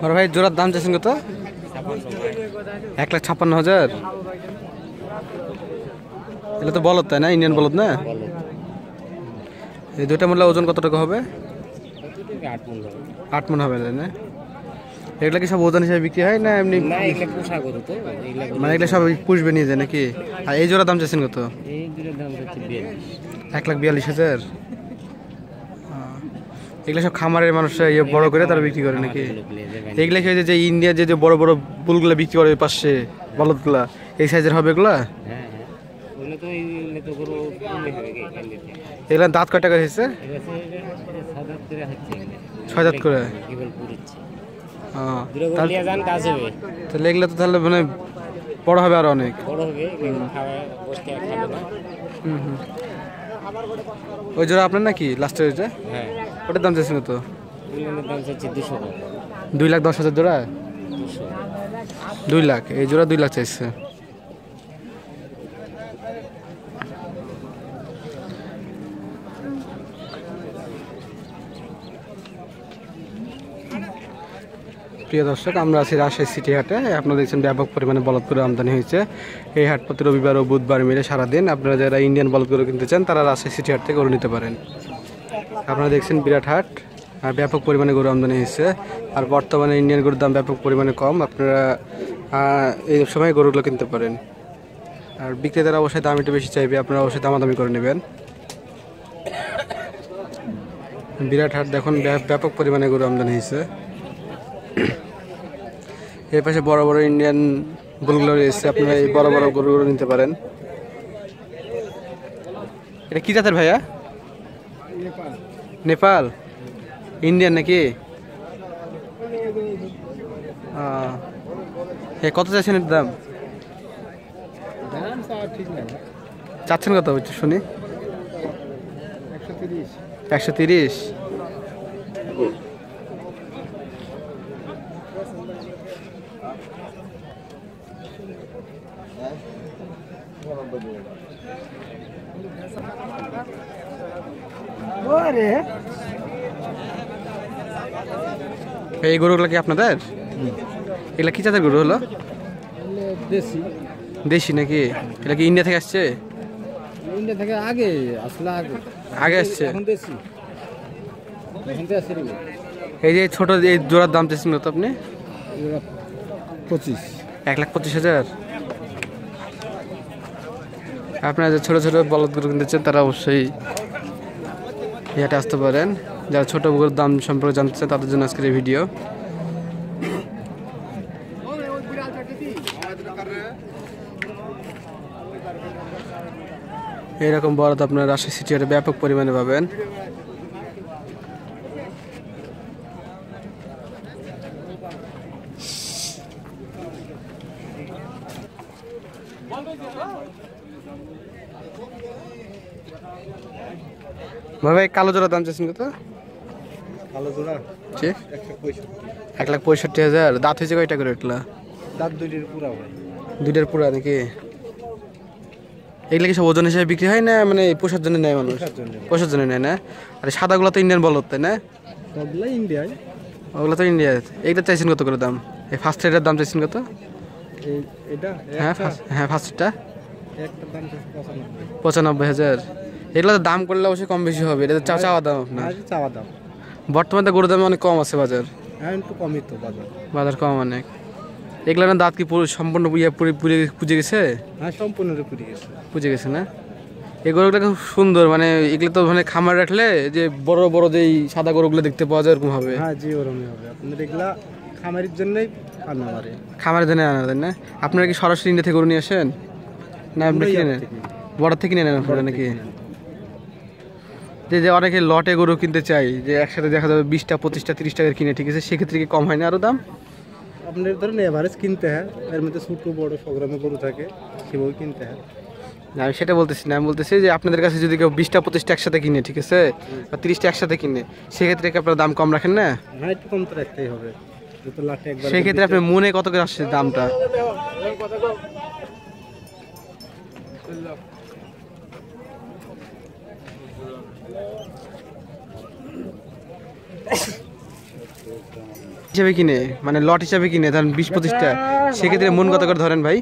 বড় ভাই জোড়ার দাম চাইছেন কত এক লাখ ছাপ্পান্ন হাজার এটা তো বলদ তাই না ইন্ডিয়ান বলদ না এই দুইটা মূল্য ওজন কত টাকা হবে আট মন হবে তাই না এগুলা কি সব ওজন হিসাবে বিক্রি হয় না এমনি মানে এগুলো সব পুষবে নিয়ে যায় নাকি আর এই জোড়া দাম চাইছেন কত এক লাখ বিয়াল্লিশ হাজার এগুলো সব খামারের মানুষরা ইয়ে বড় করে তারা বিক্রি করে নাকি এগুলো খেয়ে যে ইন্ডিয়ার যে যে বড় বড় বুলগুলো বিক্রি করে পাশে বলদগুলা এই সাইজের হবে এগুলা এগুলো হ্যাঁ, হ্যাঁ। দাঁত কয় টাকা হয়েছে ছয় দাঁত করে তাহলে এগুলো তো তাহলে মানে বড় হবে আর অনেক হুম হুম ওই জোড়া আপনার নাকি লাস্টের ওইটা হ্যাঁ ওটার দাম চাইছিল তো দুই লাখ দশ হাজার জোড়া দুই লাখ এই জোড়া দুই লাখ চাইছে প্রিয় দর্শক আমরা আছি রাজশাহী সিটি হাটে আপনারা দেখছেন ব্যাপক পরিমাণে বলদ করে আমদানি হয়েছে এই হাট রবিবার ও বুধবার মিলে সারাদিন আপনারা যারা ইন্ডিয়ান বলদ করে কিনতে চান তারা রাজশাহী সিটি হাট থেকে গরু নিতে পারেন আপনারা দেখছেন বিরাট হাট আর ব্যাপক পরিমাণে গরু আমদানি হয়েছে আর বর্তমানে ইন্ডিয়ান গরুর দাম ব্যাপক পরিমাণে কম আপনারা এই সময় গরুগুলো কিনতে পারেন আর বিক্রেতারা অবশ্যই দাম একটু বেশি চাইবে আপনারা অবশ্যই দামাদামি করে নেবেন বিরাট হাট দেখুন ব্যাপক পরিমাণে গরু আমদানি হয়েছে এর পাশে বড় বড় ইন্ডিয়ান গরুগুলো রয়েছে আপনারা এই বড় বড় গরুগুলো নিতে পারেন এটা কি জাতের ভাইয়া নেপাল ইন্ডিয়ান নাকি কত চাইছেন এর দাম চাচ্ছেন কত হচ্ছে শুনি একশো তিরিশ এই গরুগুলো কি আপনাদের এগুলা কি চাঁদের গরু হলো দেশি দেশি নাকি এটা কি ইন্ডিয়া থেকে আসছে ইন্ডিয়া থেকে আগে আসলে আগে আগে আসছে এই যে ছোট এই জোড়ার দাম চাইছেন তো আপনি পঁচিশ এক লাখ পঁচিশ হাজার আপনারা যে ছোটো ছোটো বলদ গরু কিনতেছেন তারা অবশ্যই ইহাটে আসতে পারেন যারা ছোটো গরুর দাম সম্পর্কে জানতে চান তাদের জন্য আজকের এই ভিডিও এইরকম বরাদ আপনার রাশি সিটি ব্যাপক পরিমাণে পাবেন ভাই কালো জোড়া দাম চাইছেন কত কালো জোড়া জি এক লাখ পঁয়ষট্টি হাজার দাঁত হয়েছে কয়টা করে এটলা দাঁত দুইটার পুরা ভাই দুইটার পুরা নাকি এগুলো কি সব ওজন হিসেবে বিক্রি হয় না মানে পোষার জন্য নেয় মানুষ পোষার জন্য নেয় না আর সাদাগুলো তো ইন্ডিয়ান বলত তাই না ওগুলো ওগুলো তো ইন্ডিয়ান এইটা চাইছেন কত করে দাম এই ফার্স্ট রেটের দাম চাইছেন কত এটা হ্যাঁ হ্যাঁ ফার্স্টটা পঁচানব্বই হাজার এগুলো দাম করলে অবশ্যই কম বেশি হবে এটা চা চাওয়া দাম আপনার হ্যাঁ, চাওয়া দাম বর্তমানে গরুর দাম অনেক কম আছে বাজার হ্যাঁ একটু কমই তো বাজার বাজার কম অনেক এগুলো না দাঁত কি সম্পূর্ণ ইয়ে পুজে গেছে হ্যাঁ সম্পূর্ণ পুড়ে গেছে পুজে গেছে না এই গরুগুলো খুব সুন্দর মানে এগুলো তো মানে খামার রাখলে যে বড় বড় যেই সাদা গরুগুলো দেখতে পাওয়া যায় এরকম হবে হ্যাঁ জি ওরকমই হবে আপনার এগুলা খামারের জন্যই খামারের খামারে আনা দেন না আপনারা কি সরাসরি ইন্ডিয়া থেকে গরু নিয়ে আসেন না আপনি কিনে নেন বর্ডার থেকে নিয়ে নেন আপনারা নাকি যে যে অনেকে লটে গরু কিনতে চাই যে একসাথে দেখা যাবে বিশটা পঁচিশটা তিরিশ টাকার কিনে ঠিক আছে সেক্ষেত্রে কি কম হয় না আরও দাম আপনার ধরেন এভারেজ কিনতে হয় এর মধ্যে ছোটো বড় সগ্রামে গরু থাকে সেভাবে কিনতে হয় না আমি সেটা বলতেছি না আমি বলতেছি যে আপনাদের কাছে যদি কেউ বিশটা পঁচিশটা একসাথে কিনে ঠিক আছে বা তিরিশটা একসাথে কিনে সেক্ষেত্রে কি আপনারা দাম কম রাখেন না হ্যাঁ একটু কম তো রাখতেই হবে সেক্ষেত্রে আপনি মনে কত করে আসছে দামটা হিসাবে কিনে মানে লট হিসাবে কিনে ধরেন বিশ পঁচিশটা সেক্ষেত্রে মন কত করে ধরেন ভাই